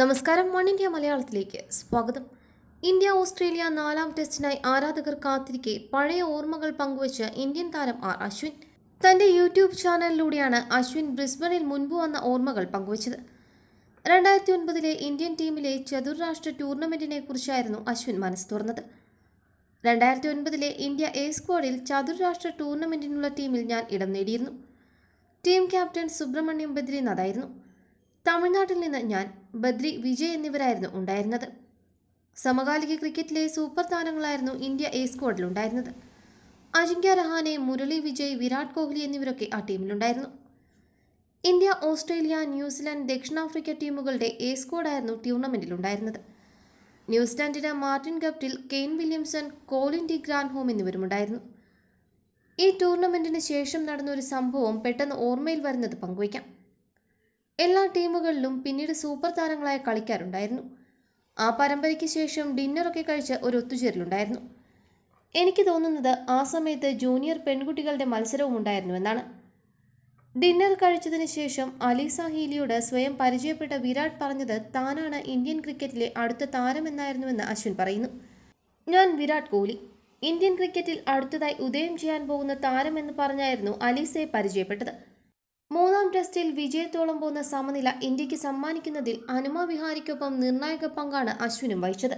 നമസ്കാരം one India മലയാളത്തിലേക്ക് സ്വാഗതം ഇന്ത്യ ഓസ്ട്രേലിയ നാലാം ടെസ്റ്റിനായി ആരാധകർ കാത്തിരിക്കെ പഴയ ഓർമ്മകൾ പങ്കുവച്ച ഇന്ത്യൻ താരം ആർ അശ്വിൻ തന്റെ യൂട്യൂബ് ചാനലിലൂടെയാണ് അശ്വിൻ ബ്രിസ്ബണിൽ മുൻപ് വന്ന ഓർമ്മകൾ പങ്കുവച്ചത് രണ്ടായിരത്തി ഒൻപതിലെ ഇന്ത്യൻ ടീമിലെ ചതുർരാഷ്ട്ര ടൂർണമെന്റിനെ കുറിച്ചായിരുന്നു അശ്വിൻ മനസ്സ് തുറന്നത് രണ്ടായിരത്തി ഒൻപതിലെ ഇന്ത്യ എ സ്ക്വാഡിൽ ചതുർരാഷ്ട്ര ടൂർണമെന്റിനുള്ള ടീമിൽ ഞാൻ ഇടം നേടിയിരുന്നു ടീം ക്യാപ്റ്റൻ സുബ്രഹ്മണ്യം ബദ്രിനാഥായിരുന്നു തമിഴ്നാട്ടിൽ നിന്ന് ഞാൻ ബദ്രി വിജയ് എന്നിവരായിരുന്നു ഉണ്ടായിരുന്നത് സമകാലിക ക്രിക്കറ്റിലെ സൂപ്പർ താരങ്ങളായിരുന്നു ഇന്ത്യ എ സ്ക്വാഡിലുണ്ടായിരുന്നത് അജിങ്ക്യ രഹാനെ മുരളി വിജയ് വിരാട് കോഹ്ലി എന്നിവരൊക്കെ ആ ടീമിലുണ്ടായിരുന്നു ഇന്ത്യ ഓസ്ട്രേലിയ ന്യൂസിലാൻഡ് ദക്ഷിണാഫ്രിക്ക ടീമുകളുടെ എ സ്ക്വാഡായിരുന്നു ടൂർണമെൻറ്റിലുണ്ടായിരുന്നത് ന്യൂസിലാൻഡിന് Martin Guptill Kane Williamson Colin de Grandhomme എന്നിവരുമുണ്ടായിരുന്നു ഈ ടൂർണമെൻറ്റിന് ശേഷം നടന്ന ഒരു സംഭവം പെട്ടെന്ന് ഓർമ്മയിൽ വരുന്നത് പങ്കുവയ്ക്കാം എല്ലാ ടീമുകളിലും പിന്നീട് സൂപ്പർ താരങ്ങളായ കളിക്കാരുണ്ടായിരുന്നു ആ പരമ്പരയ്ക്ക് ശേഷം ഡിന്നറൊക്കെ കഴിച്ച് ഒരു ഒത്തുചേരലുണ്ടായിരുന്നു എനിക്ക് തോന്നുന്നത് ആ സമയത്ത് ജൂനിയർ പെൺകുട്ടികളുടെ മത്സരവും ഉണ്ടായിരുന്നുവെന്നാണ് ഡിന്നർ കഴിച്ചതിന് ശേഷം അലീസ ഹീലിയോട് സ്വയം പരിചയപ്പെട്ട വിരാട് പറഞ്ഞത് താനാണ് ഇന്ത്യൻ ക്രിക്കറ്റിലെ അടുത്ത താരമെന്നായിരുന്നുവെന്ന് അശ്വിൻ പറയുന്നു ഞാൻ വിരാട് കോഹ്ലി ഇന്ത്യൻ ക്രിക്കറ്റിൽ അടുത്തതായി ഉദയം ചെയ്യാൻ പോകുന്ന താരമെന്ന് പറഞ്ഞായിരുന്നു അലീസയെ പരിചയപ്പെട്ടത് മൂന്നാം ടെസ്റ്റിൽ വിജയത്തോളം പോകുന്ന സമനില ഇന്ത്യക്ക് സമ്മാനിക്കുന്നതിൽ അനുമ വിഹാരിക്കൊപ്പം നിർണായക പങ്കാണ് അശ്വിനും വഹിച്ചത്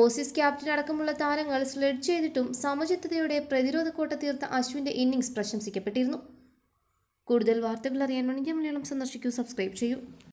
ഓസീസ് ക്യാപ്റ്റൻ അടക്കമുള്ള താരങ്ങൾ സ്ലെഡ് ചെയ്തിട്ടും സമചിത്തതയുടെ പ്രതിരോധ കോട്ട തീർത്ത അശ്വിൻ്റെ ഇന്നിംഗ്സ് പ്രശംസിക്കപ്പെട്ടിരുന്നു കൂടുതൽ വാർത്തകൾ അറിയാൻ വേണ്ടി മലയാളം സന്ദർശിക്കൂ സബ്സ്ക്രൈബ് ചെയ്യൂ